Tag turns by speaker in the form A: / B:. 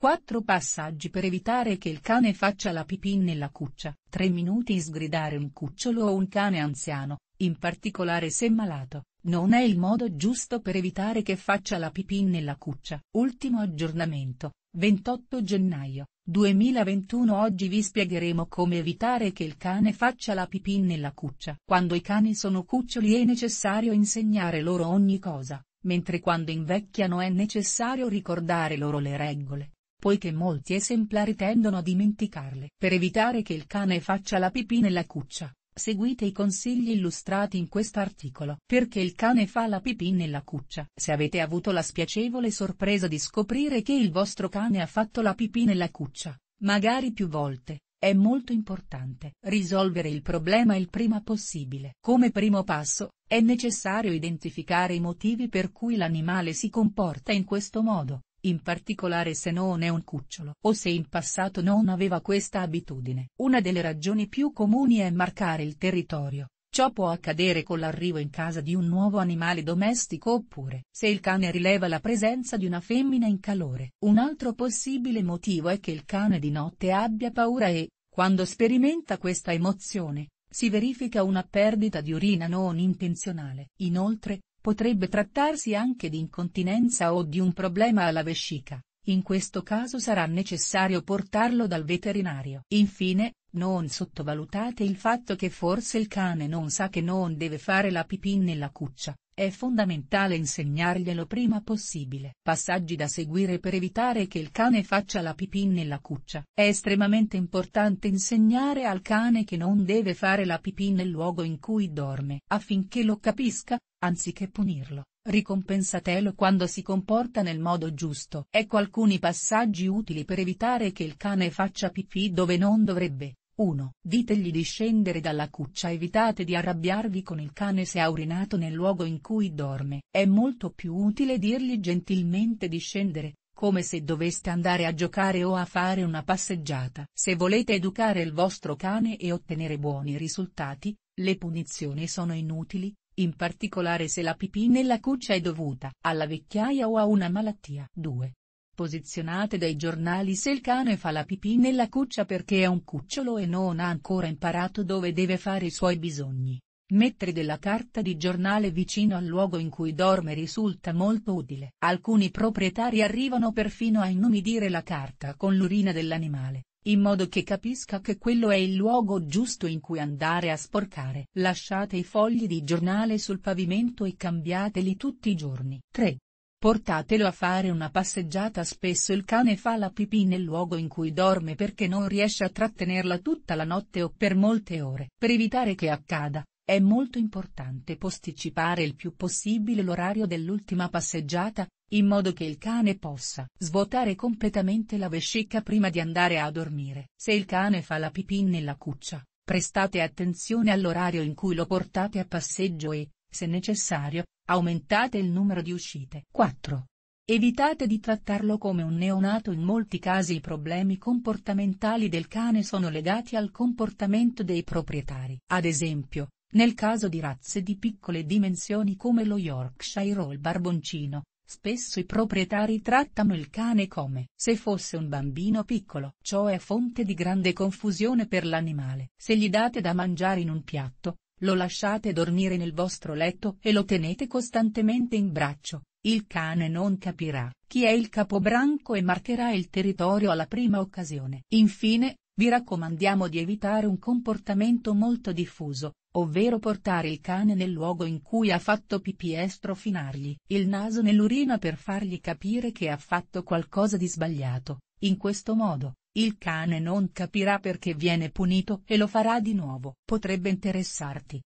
A: 4 passaggi per evitare che il cane faccia la pipì nella cuccia, 3 minuti sgridare un cucciolo o un cane anziano, in particolare se malato, non è il modo giusto per evitare che faccia la pipì nella cuccia. Ultimo aggiornamento, 28 gennaio, 2021 Oggi vi spiegheremo come evitare che il cane faccia la pipì nella cuccia. Quando i cani sono cuccioli è necessario insegnare loro ogni cosa, mentre quando invecchiano è necessario ricordare loro le regole poiché molti esemplari tendono a dimenticarle. Per evitare che il cane faccia la pipì nella cuccia, seguite i consigli illustrati in quest'articolo. Perché il cane fa la pipì nella cuccia? Se avete avuto la spiacevole sorpresa di scoprire che il vostro cane ha fatto la pipì nella cuccia, magari più volte, è molto importante risolvere il problema il prima possibile. Come primo passo, è necessario identificare i motivi per cui l'animale si comporta in questo modo in particolare se non è un cucciolo o se in passato non aveva questa abitudine. Una delle ragioni più comuni è marcare il territorio, ciò può accadere con l'arrivo in casa di un nuovo animale domestico oppure se il cane rileva la presenza di una femmina in calore. Un altro possibile motivo è che il cane di notte abbia paura e, quando sperimenta questa emozione, si verifica una perdita di urina non intenzionale. Inoltre, Potrebbe trattarsi anche di incontinenza o di un problema alla vescica, in questo caso sarà necessario portarlo dal veterinario. Infine, non sottovalutate il fatto che forse il cane non sa che non deve fare la pipì nella cuccia, è fondamentale insegnarglielo prima possibile. Passaggi da seguire per evitare che il cane faccia la pipì nella cuccia. È estremamente importante insegnare al cane che non deve fare la pipì nel luogo in cui dorme, affinché lo capisca, anziché punirlo. Ricompensatelo quando si comporta nel modo giusto. Ecco alcuni passaggi utili per evitare che il cane faccia pipì dove non dovrebbe. 1. Ditegli di scendere dalla cuccia evitate di arrabbiarvi con il cane se ha urinato nel luogo in cui dorme. È molto più utile dirgli gentilmente di scendere, come se doveste andare a giocare o a fare una passeggiata. Se volete educare il vostro cane e ottenere buoni risultati, le punizioni sono inutili, in particolare se la pipì nella cuccia è dovuta alla vecchiaia o a una malattia. 2 posizionate dai giornali se il cane fa la pipì nella cuccia perché è un cucciolo e non ha ancora imparato dove deve fare i suoi bisogni. Mettere della carta di giornale vicino al luogo in cui dorme risulta molto utile. Alcuni proprietari arrivano perfino a inumidire la carta con l'urina dell'animale, in modo che capisca che quello è il luogo giusto in cui andare a sporcare. Lasciate i fogli di giornale sul pavimento e cambiateli tutti i giorni. 3. Portatelo a fare una passeggiata spesso il cane fa la pipì nel luogo in cui dorme perché non riesce a trattenerla tutta la notte o per molte ore. Per evitare che accada, è molto importante posticipare il più possibile l'orario dell'ultima passeggiata, in modo che il cane possa svuotare completamente la vescica prima di andare a dormire. Se il cane fa la pipì nella cuccia, prestate attenzione all'orario in cui lo portate a passeggio e, se necessario, aumentate il numero di uscite. 4. Evitate di trattarlo come un neonato in molti casi i problemi comportamentali del cane sono legati al comportamento dei proprietari. Ad esempio, nel caso di razze di piccole dimensioni come lo Yorkshire o il Barboncino, spesso i proprietari trattano il cane come se fosse un bambino piccolo. Ciò è fonte di grande confusione per l'animale. Se gli date da mangiare in un piatto, lo lasciate dormire nel vostro letto e lo tenete costantemente in braccio, il cane non capirà chi è il capobranco e marcherà il territorio alla prima occasione. Infine, vi raccomandiamo di evitare un comportamento molto diffuso, ovvero portare il cane nel luogo in cui ha fatto pipì e strofinargli il naso nell'urina per fargli capire che ha fatto qualcosa di sbagliato. In questo modo, il cane non capirà perché viene punito e lo farà di nuovo. Potrebbe interessarti,